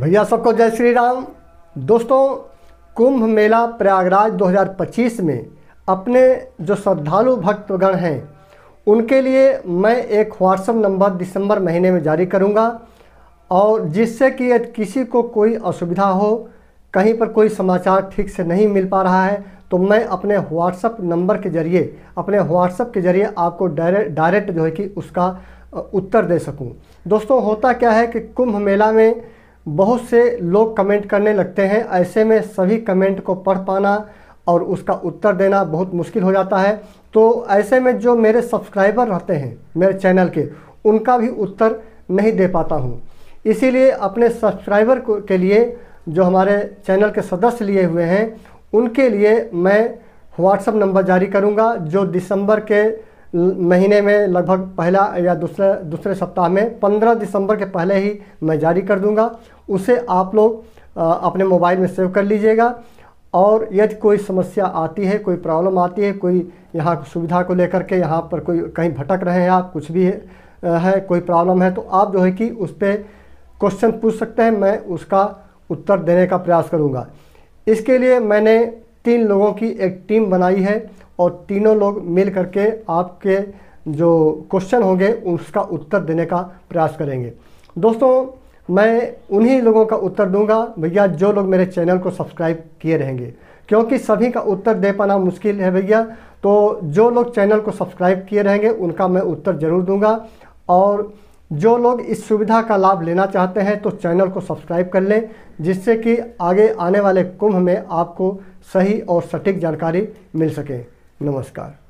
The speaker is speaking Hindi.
भैया सबको जय श्री राम दोस्तों कुंभ मेला प्रयागराज 2025 में अपने जो श्रद्धालु भक्तगण हैं उनके लिए मैं एक व्हाट्सअप नंबर दिसंबर महीने में जारी करूंगा और जिससे कि किसी को कोई असुविधा हो कहीं पर कोई समाचार ठीक से नहीं मिल पा रहा है तो मैं अपने व्हाट्सअप नंबर के ज़रिए अपने व्हाट्सएप के ज़रिए आपको डायरेक्ट डायरेक्ट जो है कि उसका उत्तर दे सकूं दोस्तों होता क्या है कि कुंभ मेला में बहुत से लोग कमेंट करने लगते हैं ऐसे में सभी कमेंट को पढ़ पाना और उसका उत्तर देना बहुत मुश्किल हो जाता है तो ऐसे में जो मेरे सब्सक्राइबर रहते हैं मेरे चैनल के उनका भी उत्तर नहीं दे पाता हूँ इसीलिए अपने सब्सक्राइबर के लिए जो हमारे चैनल के सदस्य लिए हुए हैं उनके लिए मैं व्हाट्सअप नंबर जारी करूँगा जो दिसंबर के महीने में लगभग पहला या दूसरे दूसरे सप्ताह में 15 दिसंबर के पहले ही मैं जारी कर दूंगा उसे आप लोग अपने मोबाइल में सेव कर लीजिएगा और यदि कोई समस्या आती है कोई प्रॉब्लम आती है कोई यहाँ सुविधा को लेकर के यहाँ पर कोई कहीं भटक रहे हैं आप कुछ भी है कोई प्रॉब्लम है तो आप जो है कि उस पर क्वेश्चन पूछ सकते हैं मैं उसका उत्तर देने का प्रयास करूँगा इसके लिए मैंने तीन लोगों की एक टीम बनाई है और तीनों लोग मिल करके आपके जो क्वेश्चन होंगे उसका उत्तर देने का प्रयास करेंगे दोस्तों मैं उन्हीं लोगों का उत्तर दूंगा भैया जो लोग मेरे चैनल को सब्सक्राइब किए रहेंगे क्योंकि सभी का उत्तर दे पाना मुश्किल है भैया तो जो लोग चैनल को सब्सक्राइब किए रहेंगे उनका मैं उत्तर ज़रूर दूंगा और जो लोग इस सुविधा का लाभ लेना चाहते हैं तो चैनल को सब्सक्राइब कर लें जिससे कि आगे आने वाले कुंभ में आपको सही और सटीक जानकारी मिल सके नमस्कार